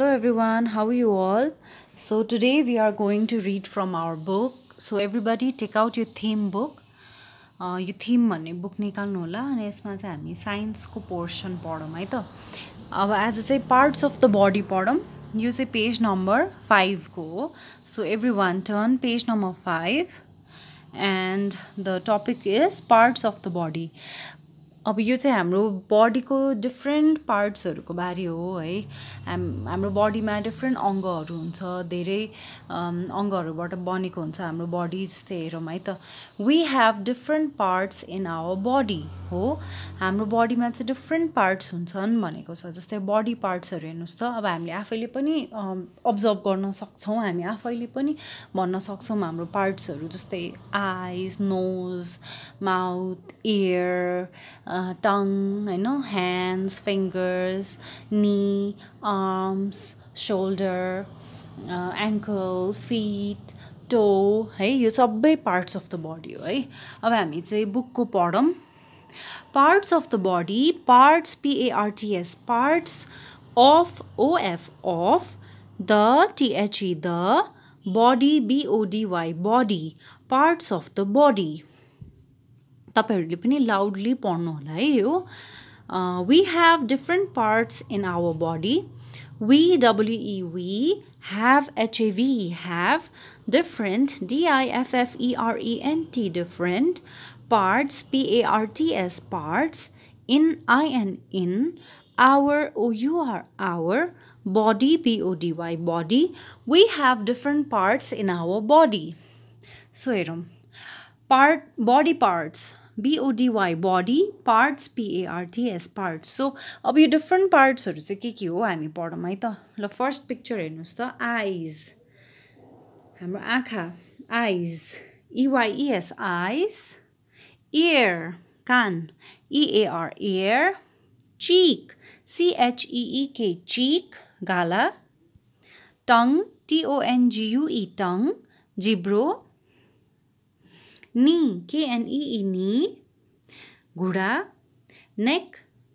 Hello everyone, how are you all? So today we are going to read from our book. So everybody take out your theme book यो theme भन्ने book निकाल्नु होला अनि यसमा चाहिँ हामी साइन्सको पोर्सन पढौँ है त अब एज अ चाहिँ पार्ट्स अफ द बडी पढौँ यो चाहिँ पेज नम्बर फाइभको हो so every one turn page number five and the topic is parts of the body अब यो चाहिँ हाम्रो बडीको डिफ्रेन्ट पार्ट्सहरूको बारे हो है हाम हाम्रो बडीमा डिफ्रेन्ट अङ्गहरू हुन्छ धेरै अङ्गहरूबाट बनेको हुन्छ हाम्रो बडी जस्तै हेरौँ है त we have different parts in our body हो हाम्रो बडीमा चाहिँ डिफ्रेन्ट पार्ट्स हुन्छन् भनेको छ जस्तै बडी पार्ट्सहरू हेर्नुहोस् त अब हामीले आफैले पनि अब्जर्भ गर्न सक्छौँ हामी आफैले पनि भन्न सक्छौँ हाम्रो पार्ट्सहरू जस्तै eyes nose mouth ear tongue होइन ह्यान्ड्स फिङ्गर्स नि arms shoulder ankle feet toe है यो सबै पार्ट्स अफ द बडी हो है अब हामी चाहिँ बुकको पढौँ parts of the body parts p-a-r-t-s parts of of of the t-h-e the body b-o-d-y body parts of the body loudly we have different parts in our body we w e we have h a v have different d i f f e r e n t different parts p a r t s parts in i n our o u r our body b o d y body we have different parts in our body so erum part body parts b o d y body parts p a r t s parts so ab yo different parts haru cha ke ke ho hami padum hai ta la first picture hernus ta eyes hamro aankha eyes e y e s eyes ear कान E A R ear cheek c h e e k cheek गाला tongue t o n g u e tongue जिब्रो knee k n e e knee घुड़ा neck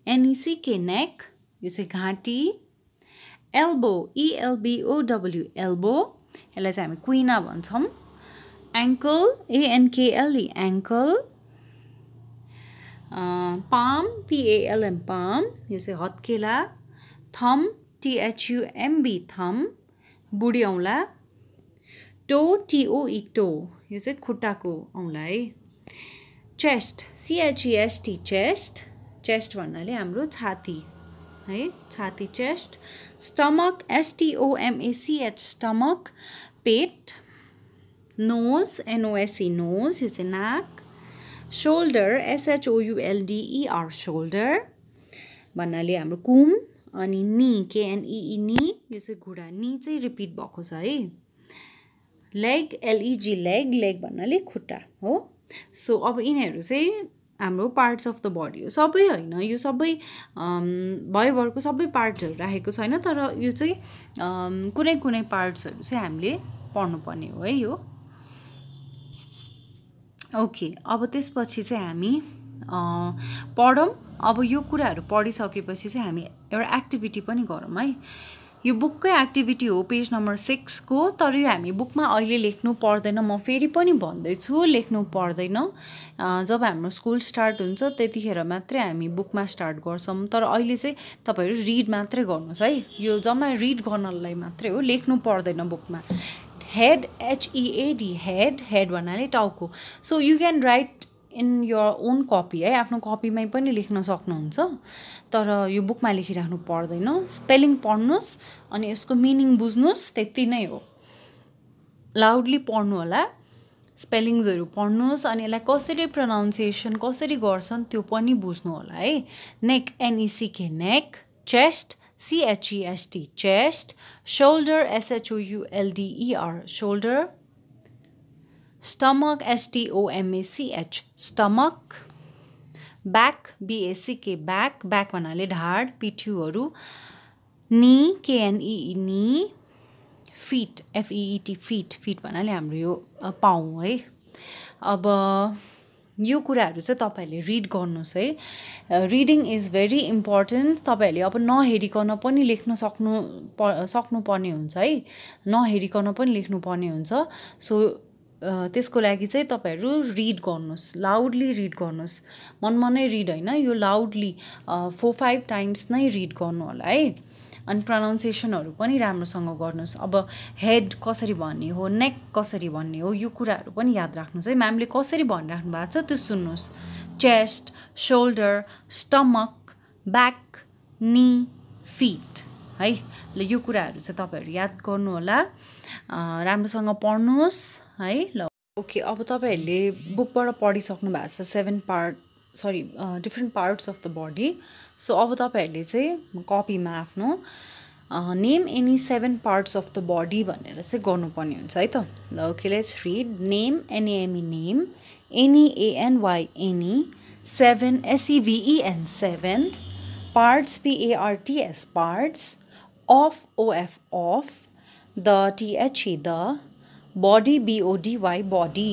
n e c k neck जैसे घाँटी elbow इएलबिओडब्ल्यु elbow यसलाई चाहिँ हामी कुइना भन्छौँ ankle A N K L E ankle palm P A L M palm यो चाहिँ हत्केला थम टिएचयुएमबी थम बुढी औँला टो टिओई टो यो चाहिँ खुट्टाको औँला है चेस्ट सिएचयुएसटी e चेस्ट चेस्ट भन्नाले हाम्रो छाती है छाती चेस्ट स्टमक एसटिओएमएसिएच स्टमक पेट नोज एनओएसी e, नोज यो चाहिँ नाक सोल्डर एसएचओयुएलडिईआर सोल्डर भन्नाले हाम्रो कुम अनि नि केएनइई नि यो चाहिँ घुँडा नि चाहिँ रिपिट भएको छ है लेग एलइजी लेग लेग भन्नाले खुट्टा हो सो अब यिनीहरू चाहिँ हाम्रो पार्ट्स अफ द बडी हो सबै होइन यो सबै भयोभरको सबै पार्ट्सहरू राखेको छैन तर यो चाहिँ कुनै कुनै पार्ट्सहरू चाहिँ हामीले पढ्नुपर्ने हो है यो ओके अब त्यसपछि चाहिँ हामी पढौँ अब यो कुराहरू पढिसकेपछि चाहिँ हामी एउटा एक्टिभिटी पनि गरौँ है यो बुककै एक्टिभिटी हो पेज नम्बर सिक्सको तर यो हामी बुकमा अहिले लेख्नु पर्दैन म फेरि पनि भन्दैछु लेख्नु पर्दैन जब हाम्रो स्कुल स्टार्ट हुन्छ त्यतिखेर मात्रै हामी बुकमा स्टार्ट गर्छौँ तर अहिले चाहिँ तपाईँहरू रिड मात्रै गर्नुहोस् है यो जम्मा रिड गर्नलाई मात्रै हो लेख्नु पर्दैन बुकमा हेड एचइएडी हेड हेड भन्नाले टाउको so you can write in your own copy है आफ्नो कपीमै पनि लेख्न सक्नुहुन्छ तर यो बुकमा लेखिराख्नु पर्दैन स्पेलिङ पढ्नुहोस् अनि यसको मिनिङ बुझ्नुहोस् त्यति नै हो लाउडली पढ्नु होला स्पेलिङ्सहरू पढ्नुहोस् अनि यसलाई कसरी प्रनाउन्सिएसन कसरी गर्छन् त्यो पनि बुझ्नु होला है neck N E C K neck chest C H E S T, chest. Shoulder, S H O U L D E R, shoulder. Stomach, S T O M A C H, stomach. back B A C back B A C K back back भन्नाले ढाड पिठ्यूहरू नि K N E E feet F E E T feet feet भन्नाले हाम्रो यो पाउँ है अब यो कुराहरू चाहिँ तपाईँहरूले रिड गर्नुहोस् है रिडिङ इज भेरी इम्पोर्टेन्ट तपाईँहरूले अब नहेरिकन पनि लेख्न सक्नु प सक्नुपर्ने हुन्छ है नहेरिकन पनि लेख्नुपर्ने हुन्छ सो त्यसको लागि चाहिँ तपाईँहरू रिड गर्नुहोस् लाउडली रिड गर्नुहोस् मनमा नै रिड होइन यो लाउडली फोर फाइभ टाइम्स नै रिड गर्नु होला है अनि प्रनाउन्सिएसनहरू पनि राम्रोसँग गर्नुहोस् अब हेड कसरी भन्ने हो नेक कसरी भन्ने हो यो कुराहरू पनि याद राख्नुहोस् है म्यामले कसरी भनिराख्नु भएको छ त्यो सुन्नुहोस् चेस्ट सोल्डर स्टमक ब्याक नि फिट है ल यो कुराहरू चाहिँ तपाईँहरू याद गर्नुहोला राम्रोसँग पढ्नुहोस् है ल ओके अब तपाईँहरूले बुकबाट पढिसक्नु भएको छ seven part sorry different parts of the body so अब तपाईँहरूले चाहिँ कपीमा आफ्नो name any seven parts of the body भनेर चाहिँ गर्नुपर्ने हुन्छ है त ल okay let's read name N A M E name any A N Y any seven S E V E N seven parts P A R T S parts of O F of the T H E the body B O D Y body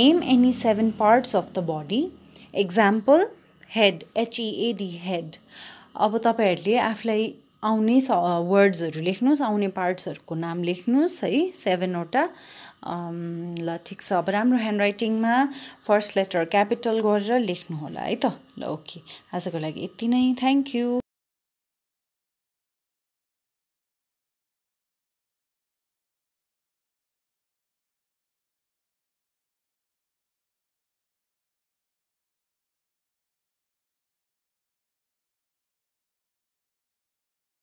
name any seven parts of the body example head H E A D head अब तपाईँहरूले आफूलाई आउने स वर्ड्सहरू लेख्नुहोस् आउने पार्ट्सहरूको नाम लेख्नुहोस् है सेभेनवटा ल ठिक छ अब राम्रो ह्यान्ड राइटिङमा फर्स्ट लेटर क्यापिटल गरेर लेख्नु होला है त ल ओके आजको लागि यति नै थ्याङ्क यू